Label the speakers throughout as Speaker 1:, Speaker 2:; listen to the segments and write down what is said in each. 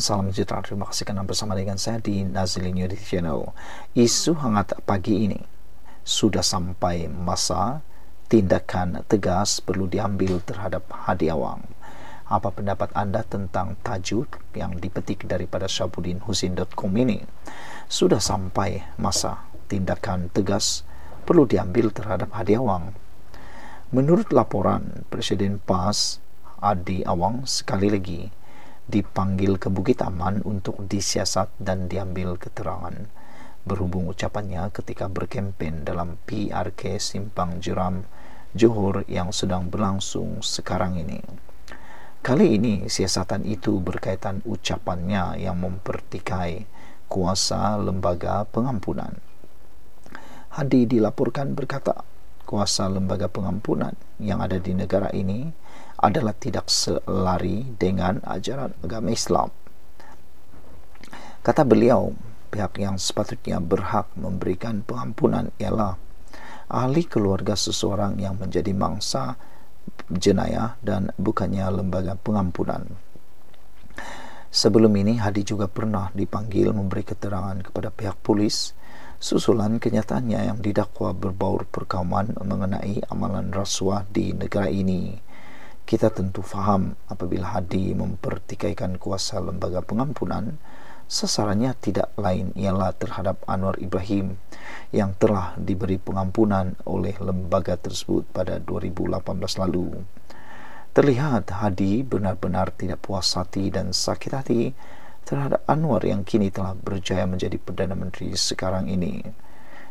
Speaker 1: salam sejahtera. Terima kasih kerana bersama dengan saya di Nazli News Channel. Isu hangat pagi ini sudah sampai masa tindakan tegas perlu diambil terhadap Hadi Awang. Apa pendapat anda tentang tajuk yang dipetik daripada syabudinhusin.com ini? Sudah sampai masa tindakan tegas perlu diambil terhadap Hadi Awang. Menurut laporan Presiden PAS, Adi Awang sekali lagi dipanggil ke Bukit Aman untuk disiasat dan diambil keterangan. Berhubung ucapannya ketika berkempen dalam PRK Simpang Jeram, Johor yang sedang berlangsung sekarang ini. Kali ini, siasatan itu berkaitan ucapannya yang mempertikai kuasa lembaga pengampunan. Hadi dilaporkan berkata, kuasa lembaga pengampunan yang ada di negara ini adalah tidak selari dengan ajaran agama Islam. Kata beliau, pihak yang sepatutnya berhak memberikan pengampunan ialah ahli keluarga seseorang yang menjadi mangsa jenayah dan bukannya lembaga pengampunan. Sebelum ini, Hadi juga pernah dipanggil memberi keterangan kepada pihak polis susulan kenyataannya yang didakwa berbaur perkauman mengenai amalan rasuah di negara ini kita tentu faham apabila hadi mempertikaikan kuasa lembaga pengampunan sasarannya tidak lain ialah terhadap Anwar Ibrahim yang telah diberi pengampunan oleh lembaga tersebut pada 2018 lalu terlihat hadi benar-benar tidak puas hati dan sakit hati terhadap Anwar yang kini telah berjaya menjadi Perdana Menteri sekarang ini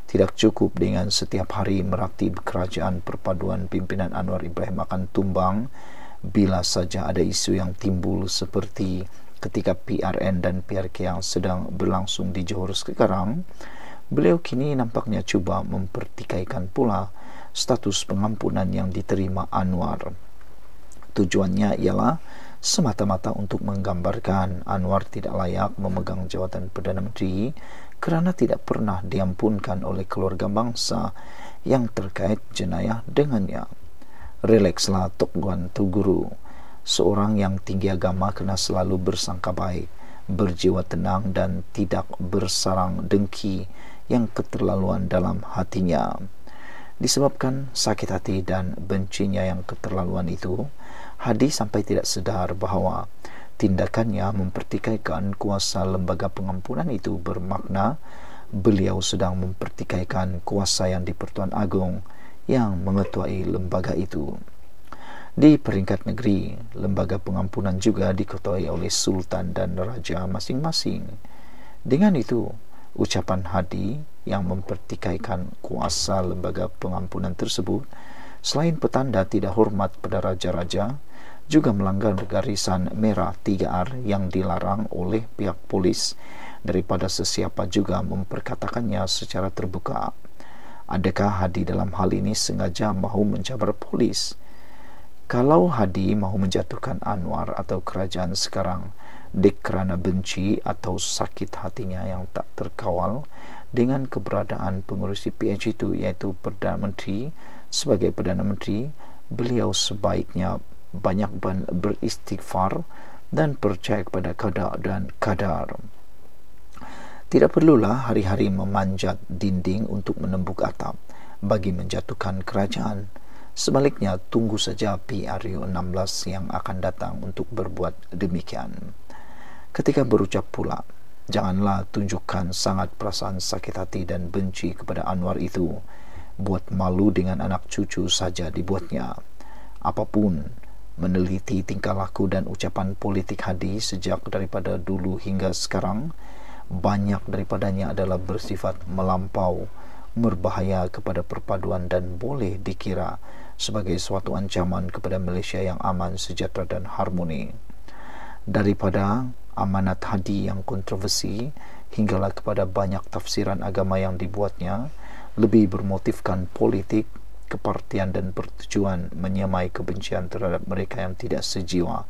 Speaker 1: tidak cukup dengan setiap hari meratib kerajaan perpaduan pimpinan Anwar Ibrahim akan tumbang bila saja ada isu yang timbul seperti ketika PRN dan PRK yang sedang berlangsung di Johor sekarang beliau kini nampaknya cuba mempertikaikan pula status pengampunan yang diterima Anwar tujuannya ialah semata-mata untuk menggambarkan Anwar tidak layak memegang jawatan Perdana Menteri kerana tidak pernah diampunkan oleh keluarga bangsa yang terkait jenayah dengannya. Relaxlah Tok Guan Tu Guru. Seorang yang tinggi agama kena selalu bersangka baik, berjiwa tenang dan tidak bersarang dengki yang keterlaluan dalam hatinya. Disebabkan sakit hati dan bencinya yang keterlaluan itu, Hadi sampai tidak sedar bahawa tindakannya mempertikaikan kuasa lembaga pengampunan itu bermakna beliau sedang mempertikaikan kuasa yang di Pertuan Agong yang mengetuai lembaga itu. Di peringkat negeri, lembaga pengampunan juga diketuai oleh sultan dan raja masing-masing. Dengan itu, ucapan hadi yang mempertikaikan kuasa lembaga pengampunan tersebut selain petanda tidak hormat pada raja-raja, juga melanggar garisan merah 3R yang dilarang oleh pihak polis daripada sesiapa juga memperkatakannya secara terbuka. Adakah Hadi dalam hal ini sengaja mahu mencabar polis? Kalau Hadi mahu menjatuhkan Anwar atau kerajaan sekarang dek kerana benci atau sakit hatinya yang tak terkawal dengan keberadaan pengurusi PH itu iaitu Perdana Menteri sebagai Perdana Menteri beliau sebaiknya banyak beristighfar dan percaya kepada kadar dan kadar. Tidak perlulah hari-hari memanjat dinding untuk menembuk atap bagi menjatuhkan kerajaan. Sebaliknya, tunggu saja PRU 16 yang akan datang untuk berbuat demikian. Ketika berucap pula, janganlah tunjukkan sangat perasaan sakit hati dan benci kepada Anwar itu. Buat malu dengan anak cucu saja dibuatnya. Apapun, meneliti tingkah laku dan ucapan politik Hadi sejak daripada dulu hingga sekarang banyak daripadanya adalah bersifat melampau berbahaya kepada perpaduan dan boleh dikira sebagai suatu ancaman kepada Malaysia yang aman, sejahtera dan harmoni. Daripada amanat hadi yang kontroversi hinggalah kepada banyak tafsiran agama yang dibuatnya lebih bermotifkan politik kepartian dan pertujuan menyamai kebencian terhadap mereka yang tidak sejiwa.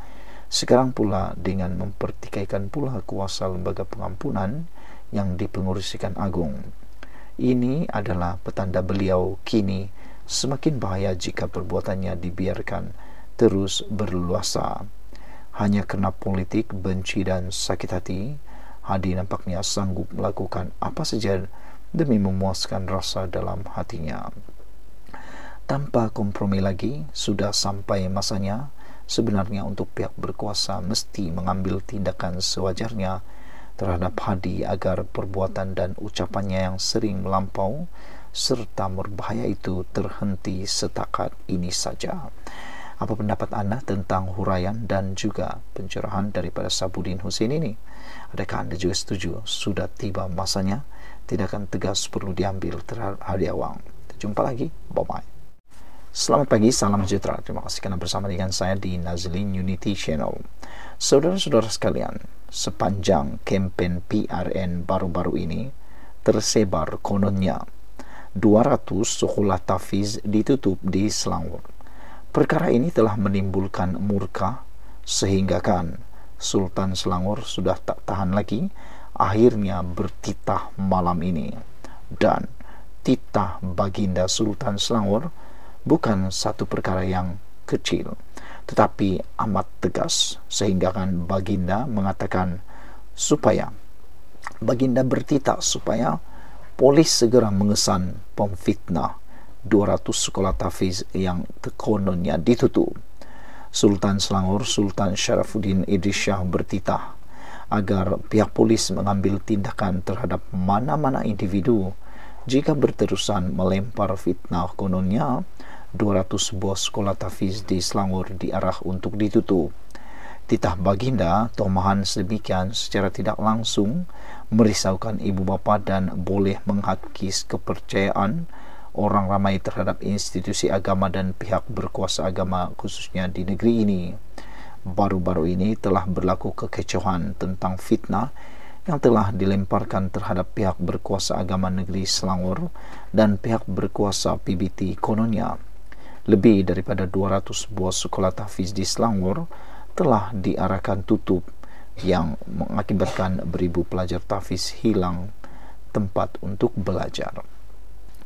Speaker 1: Sekarang pula dengan mempertikaikan pula kuasa lembaga pengampunan yang dipengurusikan agung. Ini adalah petanda beliau kini semakin bahaya jika perbuatannya dibiarkan terus berluasa. Hanya kerana politik benci dan sakit hati, Hadi nampaknya sanggup melakukan apa saja demi memuaskan rasa dalam hatinya tanpa kompromi lagi sudah sampai masanya sebenarnya untuk pihak berkuasa mesti mengambil tindakan sewajarnya terhadap Hadi agar perbuatan dan ucapannya yang sering melampau serta berbahaya itu terhenti setakat ini saja. Apa pendapat anda tentang huraian dan juga pencerahan daripada Sabudin Hussein ini? Adakah anda juga setuju sudah tiba masanya tindakan tegas perlu diambil terhadap Hadi Awang? Jumpa lagi, bye-bye. Selamat pagi, salam sejahtera. Terima kasih kerana bersama dengan saya di Nazlin Unity Channel. Saudara-saudara sekalian, sepanjang kempen PRN baru-baru ini tersebar kononnya 200 sekolah tafiz ditutup di Selangor. Perkara ini telah menimbulkan murka sehinggakan Sultan Selangor sudah tak tahan lagi akhirnya bertitah malam ini dan titah baginda Sultan Selangor bukan satu perkara yang kecil tetapi amat tegas sehingga kan baginda mengatakan supaya baginda bertitah supaya polis segera mengesan pemfitnah 200 sekolah tafiz yang kononnya ditutup Sultan Selangor Sultan Syarafuddin Idris Shah bertitah agar pihak polis mengambil tindakan terhadap mana-mana individu jika berterusan melempar fitnah kononnya 200 bos sekolah tafiz di Selangor diarah untuk ditutup. Titah Baginda, tomahan sedemikian secara tidak langsung merisaukan ibu bapa dan boleh menghakis kepercayaan orang ramai terhadap institusi agama dan pihak berkuasa agama khususnya di negeri ini. Baru-baru ini telah berlaku kekecohan tentang fitnah yang telah dilemparkan terhadap pihak berkuasa agama negeri Selangor dan pihak berkuasa PBT kononnya lebih daripada 200 buah sekolah tahfiz di Selangor telah diarahkan tutup yang mengakibatkan beribu pelajar tahfiz hilang tempat untuk belajar.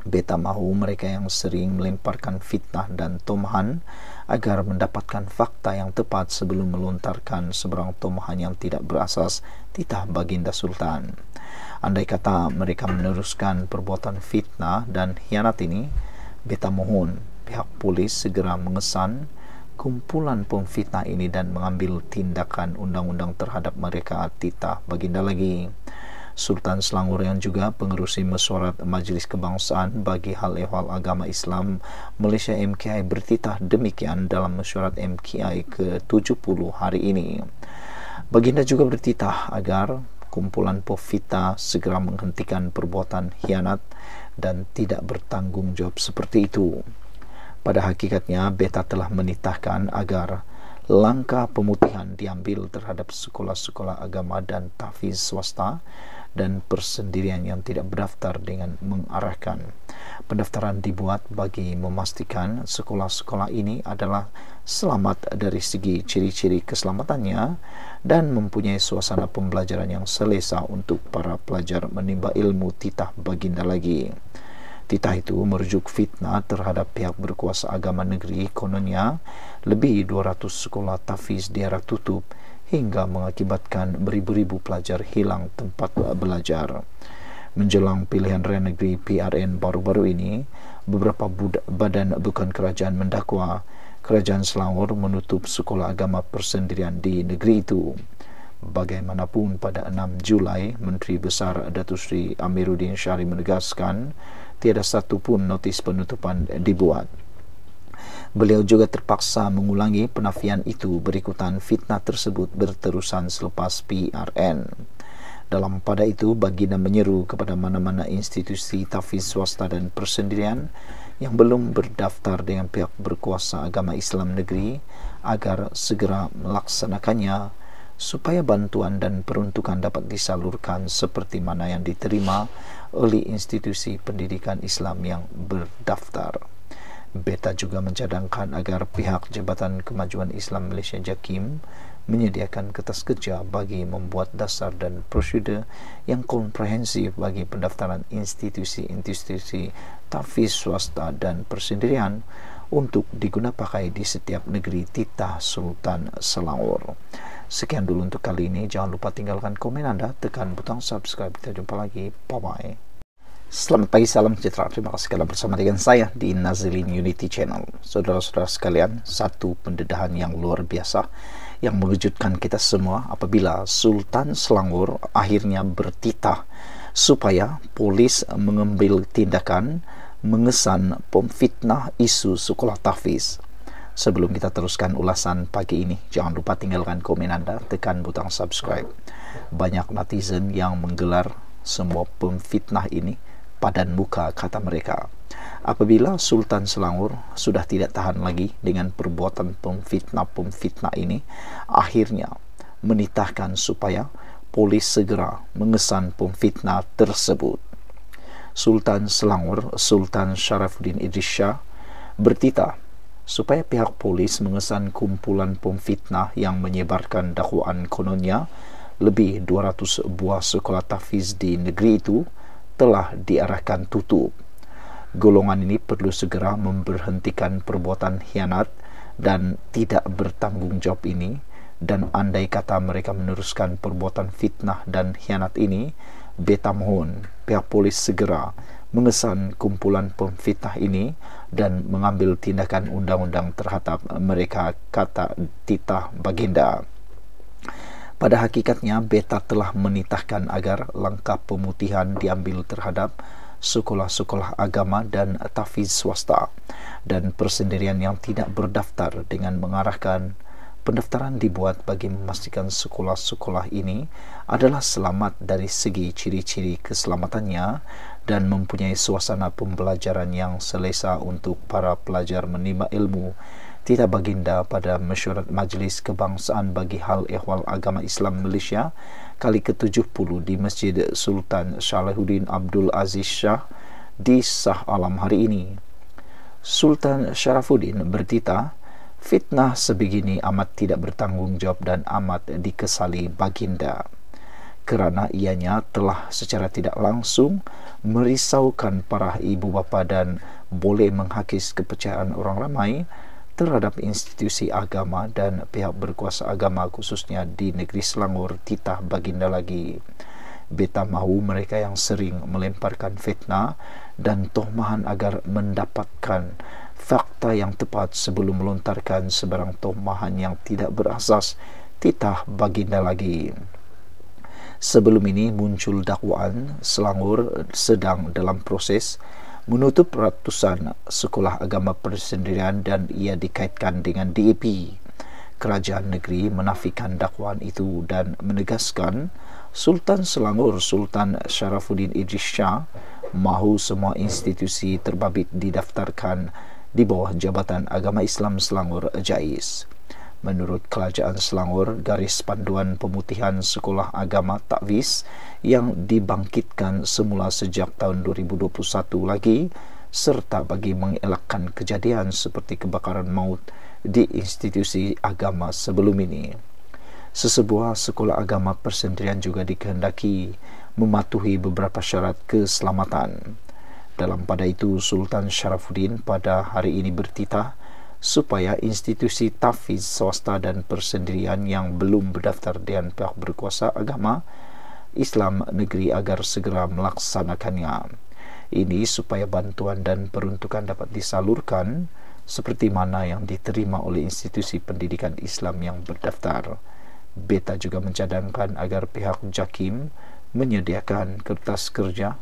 Speaker 1: Beta mahu mereka yang sering melemparkan fitnah dan tomahan agar mendapatkan fakta yang tepat sebelum melontarkan seberang tomahan yang tidak berasas titah baginda sultan. Andai kata mereka meneruskan perbuatan fitnah dan hianat ini, beta mohon pihak polis segera mengesan kumpulan pemfitnah ini dan mengambil tindakan undang-undang terhadap mereka titah baginda lagi Sultan Selangor yang juga pengerusi mesyuarat Majlis Kebangsaan bagi Hal Ehwal Agama Islam Malaysia MKI bertitah demikian dalam mesyuarat MKI ke-70 hari ini. Baginda juga bertitah agar kumpulan Povita segera menghentikan perbuatan hianat dan tidak bertanggungjawab seperti itu. Pada hakikatnya, Beta telah menitahkan agar langkah pemutihan diambil terhadap sekolah-sekolah agama dan tahfiz swasta dan persendirian yang tidak berdaftar dengan mengarahkan. Pendaftaran dibuat bagi memastikan sekolah-sekolah ini adalah selamat dari segi ciri-ciri keselamatannya dan mempunyai suasana pembelajaran yang selesa untuk para pelajar menimba ilmu titah baginda lagi titah itu merujuk fitnah terhadap pihak berkuasa agama negeri kononnya lebih 200 sekolah tafiz diarah tutup hingga mengakibatkan beribu-ribu pelajar hilang tempat belajar. Menjelang pilihan raya negeri PRN baru-baru ini, beberapa badan bukan kerajaan mendakwa kerajaan Selangor menutup sekolah agama persendirian di negeri itu. Bagaimanapun pada 6 Julai, Menteri Besar Datuk Sri Amiruddin Syari menegaskan tiada satu pun notis penutupan dibuat. Beliau juga terpaksa mengulangi penafian itu berikutan fitnah tersebut berterusan selepas PRN. Dalam pada itu, Baginda menyeru kepada mana-mana institusi tafiz swasta dan persendirian yang belum berdaftar dengan pihak berkuasa agama Islam negeri agar segera melaksanakannya supaya bantuan dan peruntukan dapat disalurkan seperti mana yang diterima oleh institusi pendidikan Islam yang berdaftar. Beta juga mencadangkan agar pihak Jabatan Kemajuan Islam Malaysia Jakim menyediakan kertas kerja bagi membuat dasar dan prosedur yang komprehensif bagi pendaftaran institusi-institusi tafiz swasta dan persendirian untuk digunakan pakai di setiap negeri titah Sultan Selangor. Sekian dulu untuk kali ini. Jangan lupa tinggalkan komen Anda, tekan butang subscribe. Kita jumpa lagi. Bye-bye. Selamat pagi, salam sejahtera. Terima kasih kalian bersama dengan saya di Nazilin Unity Channel. Saudara-saudara sekalian, satu pendedahan yang luar biasa yang mengejutkan kita semua apabila Sultan Selangor akhirnya bertitah supaya polis mengambil tindakan mengesan pemfitnah isu sekolah tahfiz. Sebelum kita teruskan ulasan pagi ini, jangan lupa tinggalkan komen anda, tekan butang subscribe. Banyak netizen yang menggelar semua pemfitnah ini padan muka kata mereka. Apabila Sultan Selangor sudah tidak tahan lagi dengan perbuatan pemfitnah-pemfitnah ini, akhirnya menitahkan supaya polis segera mengesan pemfitnah tersebut. Sultan Selangor Sultan Sharafuddin Idris Shah bertita supaya pihak polis mengesan kumpulan pemfitnah yang menyebarkan dakwaan kononnya lebih 200 buah sekolah tafiz di negeri itu telah diarahkan tutup. Golongan ini perlu segera memberhentikan perbuatan hianat dan tidak bertanggungjawab ini dan andai kata mereka meneruskan perbuatan fitnah dan hianat ini, beta mohon pihak polis segera mengesan kumpulan pemfitnah ini dan mengambil tindakan undang-undang terhadap mereka kata titah baginda. Pada hakikatnya, Beta telah menitahkan agar langkah pemutihan diambil terhadap sekolah-sekolah agama dan tafiz swasta dan persendirian yang tidak berdaftar dengan mengarahkan pendaftaran dibuat bagi memastikan sekolah-sekolah ini adalah selamat dari segi ciri-ciri keselamatannya dan mempunyai suasana pembelajaran yang selesa untuk para pelajar menimba ilmu. Tita Baginda pada mesyuarat Majlis Kebangsaan bagi Hal Ehwal Agama Islam Malaysia kali ke-70 di Masjid Sultan Salahuddin Abdul Aziz Shah di Sah Alam hari ini. Sultan Sharafuddin bertitah fitnah sebegini amat tidak bertanggungjawab dan amat dikesali baginda kerana ianya telah secara tidak langsung merisaukan para ibu bapa dan boleh menghakis kepercayaan orang ramai terhadap institusi agama dan pihak berkuasa agama khususnya di negeri Selangor titah baginda lagi beta mahu mereka yang sering melemparkan fitnah dan tohmahan agar mendapatkan fakta yang tepat sebelum melontarkan sebarang tomahan yang tidak berasas titah baginda lagi. Sebelum ini muncul dakwaan Selangor sedang dalam proses menutup ratusan sekolah agama persendirian dan ia dikaitkan dengan DAP. Kerajaan negeri menafikan dakwaan itu dan menegaskan Sultan Selangor Sultan Syarafuddin Idris Shah mahu semua institusi terbabit didaftarkan di bawah Jabatan Agama Islam Selangor JAIS. Menurut Kerajaan Selangor, garis panduan pemutihan sekolah agama Takvis yang dibangkitkan semula sejak tahun 2021 lagi serta bagi mengelakkan kejadian seperti kebakaran maut di institusi agama sebelum ini. Sesebuah sekolah agama persendirian juga dikehendaki mematuhi beberapa syarat keselamatan. Dalam pada itu, Sultan Syarafuddin pada hari ini bertitah supaya institusi tafiz swasta dan persendirian yang belum berdaftar dengan pihak berkuasa agama Islam negeri agar segera melaksanakannya. Ini supaya bantuan dan peruntukan dapat disalurkan seperti mana yang diterima oleh institusi pendidikan Islam yang berdaftar. Beta juga mencadangkan agar pihak JAKIM menyediakan kertas kerja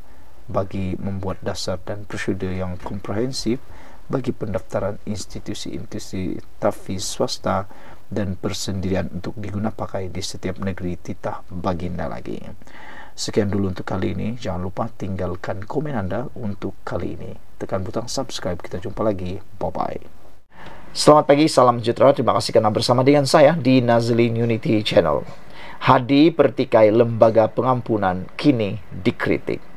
Speaker 1: bagi membuat dasar dan prosedur yang komprehensif bagi pendaftaran institusi-institusi tafiz swasta dan persendirian untuk digunakan pakai di setiap negeri titah baginda lagi. Sekian dulu untuk kali ini. Jangan lupa tinggalkan komen anda untuk kali ini. Tekan butang subscribe. Kita jumpa lagi. Bye-bye. Selamat pagi. Salam sejahtera. Terima kasih kerana bersama dengan saya di Nazlin Unity Channel. Hadi pertikai lembaga pengampunan kini dikritik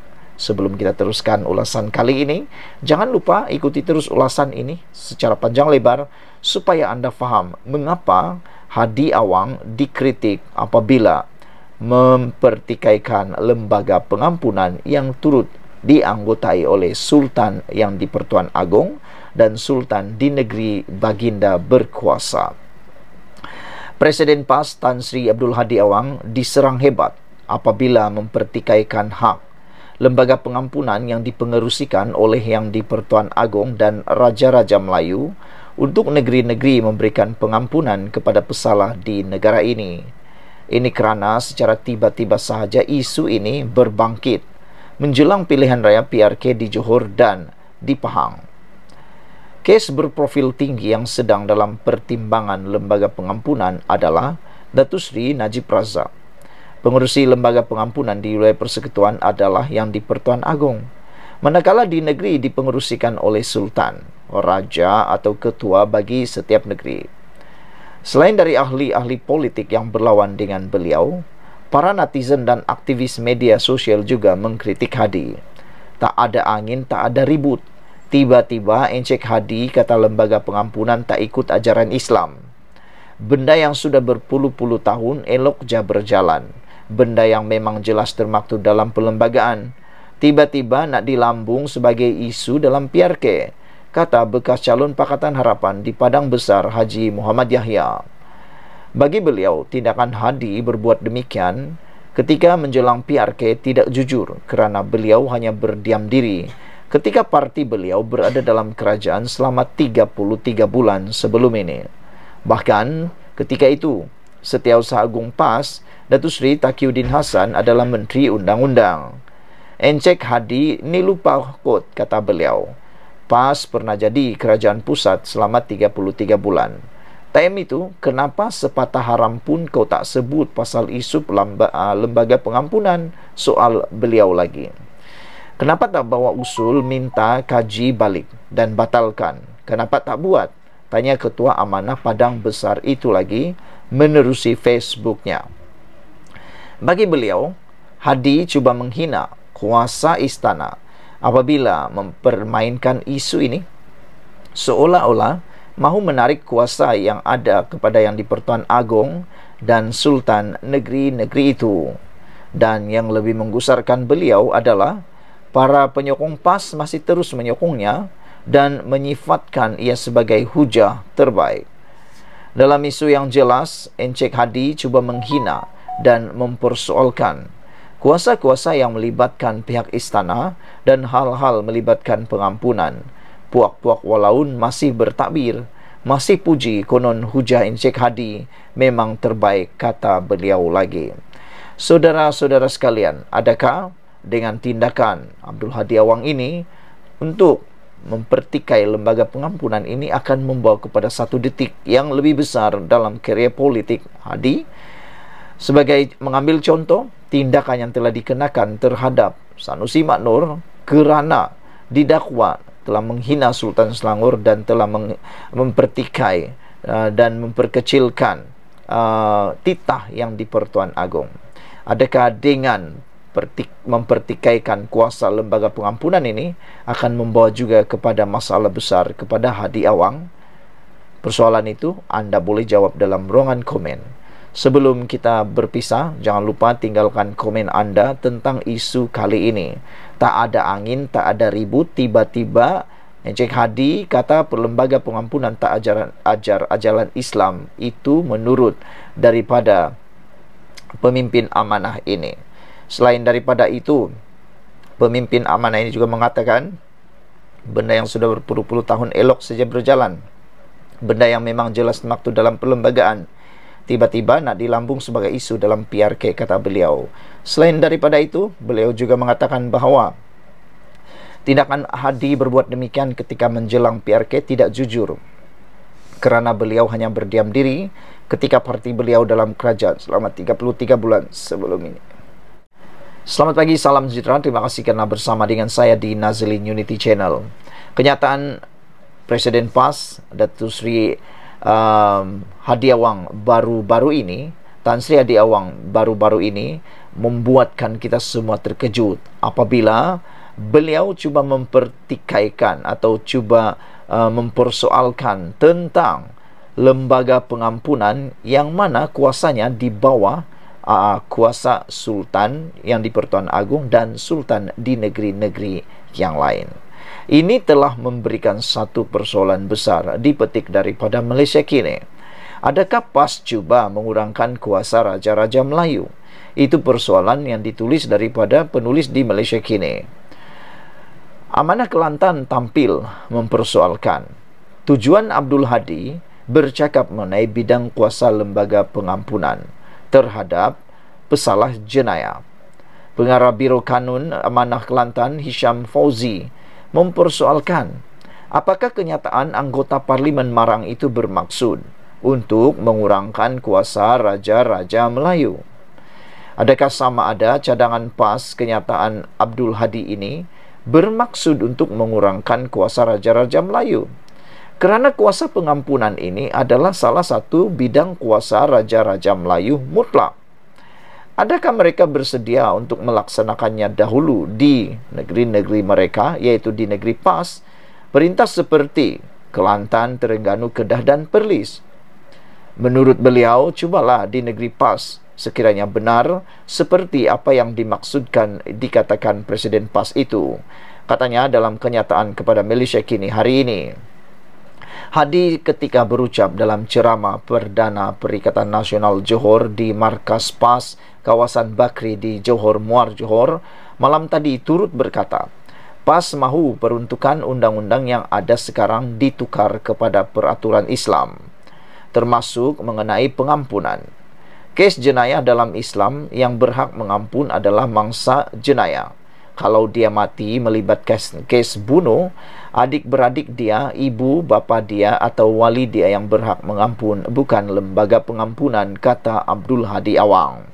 Speaker 1: sebelum kita teruskan ulasan kali ini, jangan lupa ikuti terus ulasan ini secara panjang lebar supaya anda faham mengapa Hadi Awang dikritik apabila mempertikaikan lembaga pengampunan yang turut dianggotai oleh Sultan yang di Pertuan Agong dan Sultan di negeri Baginda berkuasa. Presiden PAS Tan Sri Abdul Hadi Awang diserang hebat apabila mempertikaikan hak lembaga pengampunan yang dipengerusikan oleh Yang Dipertuan Agong dan Raja-Raja Melayu untuk negeri-negeri memberikan pengampunan kepada pesalah di negara ini. Ini kerana secara tiba-tiba sahaja isu ini berbangkit menjelang pilihan raya PRK di Johor dan di Pahang. Kes berprofil tinggi yang sedang dalam pertimbangan lembaga pengampunan adalah Datu Sri Najib Razak pengurusi lembaga pengampunan di wilayah persekutuan adalah yang di Pertuan Agung, Manakala di negeri dipengurusikan oleh Sultan, Raja atau Ketua bagi setiap negeri. Selain dari ahli-ahli politik yang berlawan dengan beliau, para netizen dan aktivis media sosial juga mengkritik Hadi. Tak ada angin, tak ada ribut. Tiba-tiba encek Hadi kata lembaga pengampunan tak ikut ajaran Islam. Benda yang sudah berpuluh-puluh tahun elok jah berjalan benda yang memang jelas termaktub dalam perlembagaan. Tiba-tiba nak dilambung sebagai isu dalam PRK, kata bekas calon Pakatan Harapan di Padang Besar Haji Muhammad Yahya. Bagi beliau, tindakan Hadi berbuat demikian ketika menjelang PRK tidak jujur kerana beliau hanya berdiam diri ketika parti beliau berada dalam kerajaan selama 33 bulan sebelum ini. Bahkan ketika itu, Setiausaha Agung PAS Datuk Seri Takiuddin Hasan adalah Menteri Undang-Undang. Encek Hadi ni lupa kot, kata beliau. PAS pernah jadi kerajaan pusat selama 33 bulan. Time itu, kenapa sepatah haram pun kau tak sebut pasal isu ah, lembaga pengampunan soal beliau lagi? Kenapa tak bawa usul minta kaji balik dan batalkan? Kenapa tak buat? Tanya Ketua Amanah Padang Besar itu lagi menerusi Facebooknya. Bagi beliau, Hadi cuba menghina kuasa istana apabila mempermainkan isu ini seolah-olah mahu menarik kuasa yang ada kepada yang dipertuan Agong dan sultan negeri-negeri itu dan yang lebih menggusarkan beliau adalah para penyokong PAS masih terus menyokongnya dan menyifatkan ia sebagai hujah terbaik dalam isu yang jelas Encik Hadi cuba menghina dan mempersoalkan kuasa-kuasa yang melibatkan pihak istana dan hal-hal melibatkan pengampunan. Puak-puak walaun masih bertakbir, masih puji konon hujah Encik Hadi memang terbaik kata beliau lagi. Saudara-saudara sekalian, adakah dengan tindakan Abdul Hadi Awang ini untuk mempertikai lembaga pengampunan ini akan membawa kepada satu detik yang lebih besar dalam karya politik Hadi? sebagai mengambil contoh tindakan yang telah dikenakan terhadap Sanusi Maknur kerana didakwa telah menghina Sultan Selangor dan telah mempertikai uh, dan memperkecilkan uh, titah yang di Pertuan Agong. Adakah dengan mempertikaikan kuasa lembaga pengampunan ini akan membawa juga kepada masalah besar kepada Hadi Awang? Persoalan itu anda boleh jawab dalam ruangan komen. Sebelum kita berpisah, jangan lupa tinggalkan komen anda tentang isu kali ini. Tak ada angin, tak ada ribut, tiba-tiba Encik Hadi kata perlembaga pengampunan tak ajaran, ajar ajaran Islam itu menurut daripada pemimpin amanah ini. Selain daripada itu, pemimpin amanah ini juga mengatakan benda yang sudah berpuluh-puluh tahun elok saja berjalan. Benda yang memang jelas maktu dalam perlembagaan tiba-tiba nak dilambung sebagai isu dalam PRK kata beliau. Selain daripada itu, beliau juga mengatakan bahawa tindakan Hadi berbuat demikian ketika menjelang PRK tidak jujur kerana beliau hanya berdiam diri ketika parti beliau dalam kerajaan selama 33 bulan sebelum ini. Selamat pagi, salam sejahtera. Terima kasih kerana bersama dengan saya di Nazlin Unity Channel. Kenyataan Presiden PAS Datu Sri um, Hadi Awang baru-baru ini Tan Sri Hadi Awang baru-baru ini membuatkan kita semua terkejut apabila beliau cuba mempertikaikan atau cuba uh, mempersoalkan tentang lembaga pengampunan yang mana kuasanya di bawah uh, kuasa sultan yang di Pertuan Agung dan sultan di negeri-negeri yang lain ini telah memberikan satu persoalan besar dipetik daripada Malaysia kini. Adakah PAS cuba mengurangkan kuasa Raja-Raja Melayu? Itu persoalan yang ditulis daripada penulis di Malaysia kini. Amanah Kelantan tampil mempersoalkan tujuan Abdul Hadi bercakap mengenai bidang kuasa lembaga pengampunan terhadap pesalah jenayah. Pengarah Biro Kanun Amanah Kelantan Hisham Fauzi mempersoalkan apakah kenyataan anggota parlimen Marang itu bermaksud untuk mengurangkan kuasa raja-raja Melayu. Adakah sama ada cadangan pas kenyataan Abdul Hadi ini bermaksud untuk mengurangkan kuasa raja-raja Melayu? Kerana kuasa pengampunan ini adalah salah satu bidang kuasa raja-raja Melayu mutlak. Adakah mereka bersedia untuk melaksanakannya dahulu di negeri-negeri mereka yaitu di negeri PAS perintah seperti Kelantan, Terengganu, Kedah dan Perlis. Menurut beliau, cubalah di negeri PAS sekiranya benar seperti apa yang dimaksudkan dikatakan Presiden PAS itu. Katanya dalam kenyataan kepada Malaysia kini hari ini. Hadi ketika berucap dalam ceramah Perdana Perikatan Nasional Johor di Markas PAS kawasan Bakri di Johor Muar Johor malam tadi turut berkata PAS mahu peruntukan undang-undang yang ada sekarang ditukar kepada peraturan Islam termasuk mengenai pengampunan. Kes jenayah dalam Islam yang berhak mengampun adalah mangsa jenayah. Kalau dia mati melibatkan kes bunuh, adik-beradik dia, ibu bapa dia atau wali dia yang berhak mengampun, bukan lembaga pengampunan, kata Abdul Hadi Awang.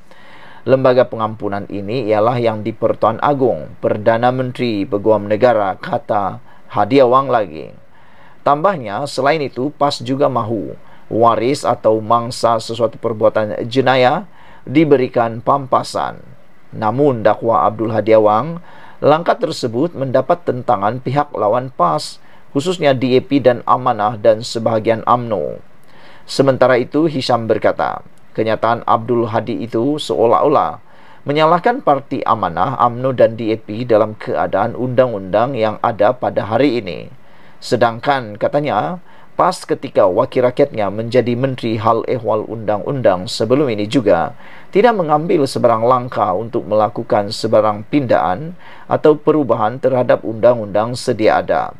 Speaker 1: Lembaga pengampunan ini ialah yang di Pertuan Agung, Perdana Menteri Peguam Negara, kata Hadi Awang lagi. Tambahnya, selain itu, PAS juga mahu waris atau mangsa sesuatu perbuatan jenayah diberikan pampasan. Namun, dakwa Abdul Hadi Awang, Langkah tersebut mendapat tentangan pihak lawan PAS, khususnya DAP dan Amanah dan sebahagian AMNO. Sementara itu, Hisham berkata, kenyataan Abdul Hadi itu seolah-olah menyalahkan Parti Amanah, AMNO dan DAP dalam keadaan undang-undang yang ada pada hari ini. Sedangkan, katanya, pas ketika wakil rakyatnya menjadi menteri hal ehwal undang-undang sebelum ini juga tidak mengambil sebarang langkah untuk melakukan sebarang pindaan atau perubahan terhadap undang-undang sedia ada.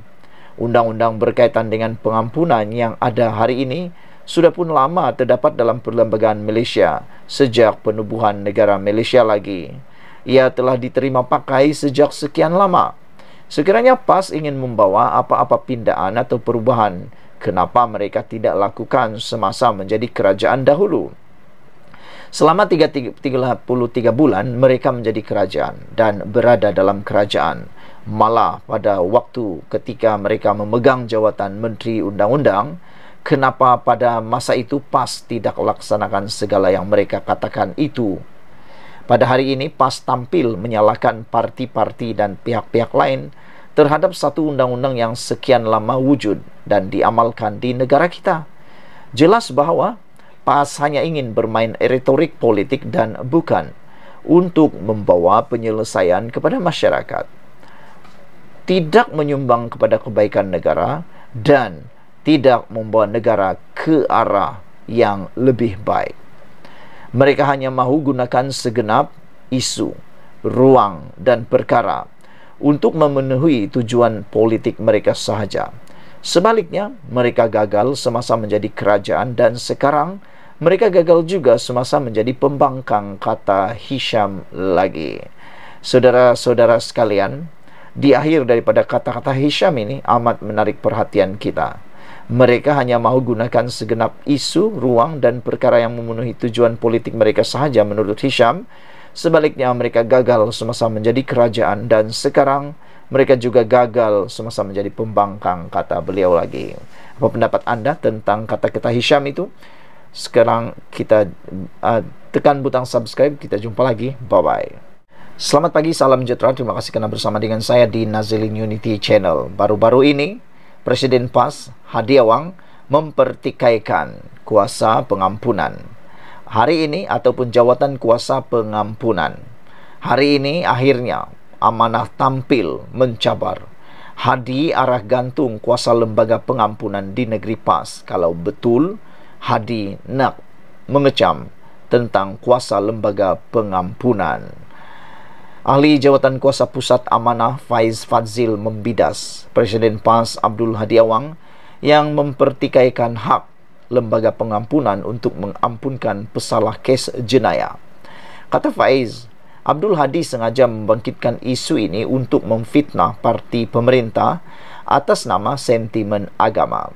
Speaker 1: Undang-undang berkaitan dengan pengampunan yang ada hari ini sudah pun lama terdapat dalam perlembagaan Malaysia sejak penubuhan negara Malaysia lagi. Ia telah diterima pakai sejak sekian lama. Sekiranya PAS ingin membawa apa-apa pindaan atau perubahan Kenapa mereka tidak lakukan semasa menjadi kerajaan dahulu? Selama 33 bulan mereka menjadi kerajaan dan berada dalam kerajaan. Malah pada waktu ketika mereka memegang jawatan menteri undang-undang, kenapa pada masa itu PAS tidak laksanakan segala yang mereka katakan itu? Pada hari ini PAS tampil menyalahkan parti-parti dan pihak-pihak lain. -pihak terhadap satu undang-undang yang sekian lama wujud dan diamalkan di negara kita. Jelas bahwa PAS hanya ingin bermain retorik politik dan bukan untuk membawa penyelesaian kepada masyarakat. Tidak menyumbang kepada kebaikan negara dan tidak membawa negara ke arah yang lebih baik. Mereka hanya mahu gunakan segenap isu, ruang dan perkara untuk memenuhi tujuan politik mereka sahaja. Sebaliknya, mereka gagal semasa menjadi kerajaan dan sekarang mereka gagal juga semasa menjadi pembangkang kata Hisham lagi. Saudara-saudara sekalian, di akhir daripada kata-kata Hisham ini amat menarik perhatian kita. Mereka hanya mahu gunakan segenap isu, ruang dan perkara yang memenuhi tujuan politik mereka sahaja menurut Hisham Sebaliknya mereka gagal semasa menjadi kerajaan dan sekarang mereka juga gagal semasa menjadi pembangkang kata beliau lagi. Apa pendapat anda tentang kata-kata Hisham itu? Sekarang kita uh, tekan butang subscribe. Kita jumpa lagi. Bye-bye. Selamat pagi, salam sejahtera. Terima kasih kerana bersama dengan saya di Nazilin Unity Channel. Baru-baru ini, Presiden PAS Hadiawang mempertikaikan kuasa pengampunan hari ini ataupun jawatan kuasa pengampunan. Hari ini akhirnya amanah tampil mencabar. Hadi arah gantung kuasa lembaga pengampunan di negeri PAS kalau betul Hadi nak mengecam tentang kuasa lembaga pengampunan. Ahli Jawatan Kuasa Pusat Amanah Faiz Fadzil membidas Presiden PAS Abdul Hadi Awang yang mempertikaikan hak lembaga pengampunan untuk mengampunkan pesalah kes jenayah. Kata Faiz, Abdul Hadi sengaja membangkitkan isu ini untuk memfitnah parti pemerintah atas nama sentimen agama.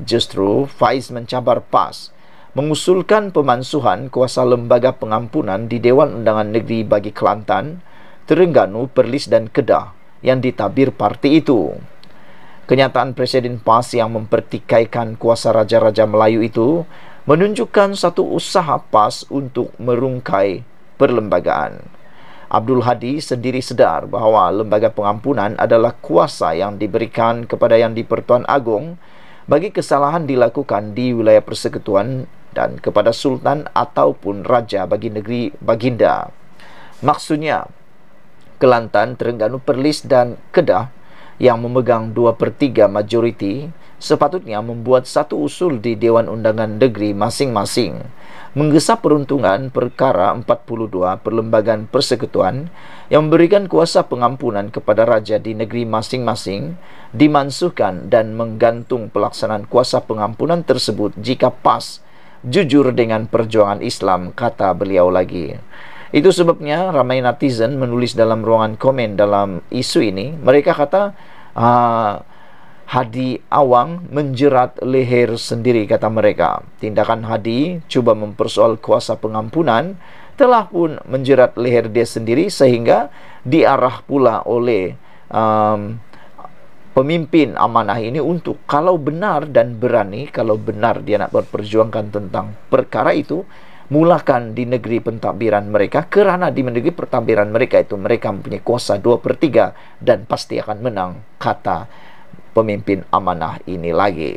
Speaker 1: Justru Faiz mencabar PAS mengusulkan pemansuhan kuasa lembaga pengampunan di Dewan Undangan Negeri bagi Kelantan, Terengganu, Perlis dan Kedah yang ditabir parti itu. Kenyataan Presiden PAS yang mempertikaikan kuasa Raja-Raja Melayu itu menunjukkan satu usaha PAS untuk merungkai perlembagaan. Abdul Hadi sendiri sedar bahawa lembaga pengampunan adalah kuasa yang diberikan kepada Yang di-Pertuan Agong bagi kesalahan dilakukan di wilayah persekutuan dan kepada sultan ataupun raja bagi negeri Baginda. Maksudnya, Kelantan, Terengganu, Perlis dan Kedah yang memegang 2 per 3 majoriti sepatutnya membuat satu usul di Dewan Undangan Negeri masing-masing menggesa peruntungan perkara 42 Perlembagaan Persekutuan yang memberikan kuasa pengampunan kepada raja di negeri masing-masing dimansuhkan dan menggantung pelaksanaan kuasa pengampunan tersebut jika pas jujur dengan perjuangan Islam kata beliau lagi itu sebabnya ramai netizen menulis dalam ruangan komen dalam isu ini. Mereka kata uh, Hadi Awang menjerat leher sendiri kata mereka. Tindakan Hadi cuba mempersoal kuasa pengampunan telah pun menjerat leher dia sendiri sehingga diarah pula oleh um, pemimpin amanah ini untuk kalau benar dan berani kalau benar dia nak berperjuangkan tentang perkara itu mulakan di negeri pentadbiran mereka kerana di negeri pentadbiran mereka itu mereka mempunyai kuasa dua per 3 dan pasti akan menang kata pemimpin amanah ini lagi.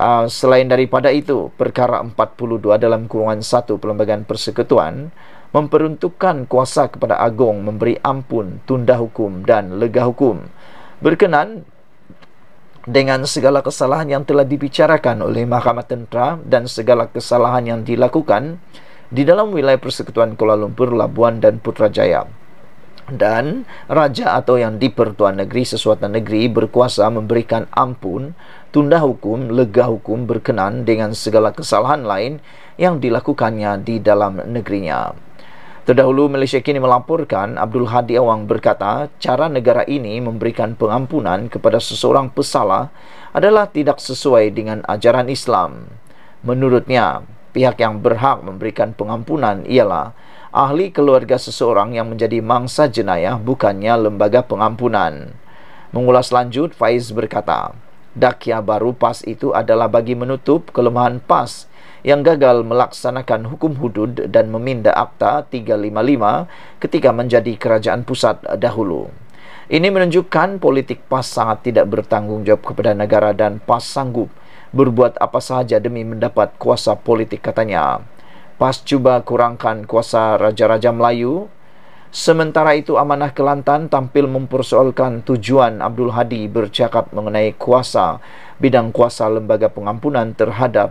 Speaker 1: Uh, selain daripada itu, perkara 42 dalam kurungan satu Perlembagaan Persekutuan memperuntukkan kuasa kepada agung memberi ampun, tunda hukum dan lega hukum. Berkenan dengan segala kesalahan yang telah dibicarakan oleh Mahkamah Tentera dan segala kesalahan yang dilakukan di dalam wilayah Persekutuan Kuala Lumpur, Labuan dan Putrajaya dan raja atau yang di dipertuan negeri sesuatu negeri berkuasa memberikan ampun tunda hukum lega hukum berkenan dengan segala kesalahan lain yang dilakukannya di dalam negerinya Terdahulu Malaysia kini melaporkan Abdul Hadi Awang berkata cara negara ini memberikan pengampunan kepada seseorang pesalah adalah tidak sesuai dengan ajaran Islam. Menurutnya, pihak yang berhak memberikan pengampunan ialah ahli keluarga seseorang yang menjadi mangsa jenayah bukannya lembaga pengampunan. Mengulas lanjut, Faiz berkata, Dakia baru PAS itu adalah bagi menutup kelemahan PAS yang gagal melaksanakan hukum hudud dan meminda akta 355 ketika menjadi kerajaan pusat dahulu. Ini menunjukkan politik PAS sangat tidak bertanggung jawab kepada negara dan PAS sanggup berbuat apa sahaja demi mendapat kuasa politik katanya. PAS cuba kurangkan kuasa Raja-Raja Melayu. Sementara itu Amanah Kelantan tampil mempersoalkan tujuan Abdul Hadi bercakap mengenai kuasa bidang kuasa lembaga pengampunan terhadap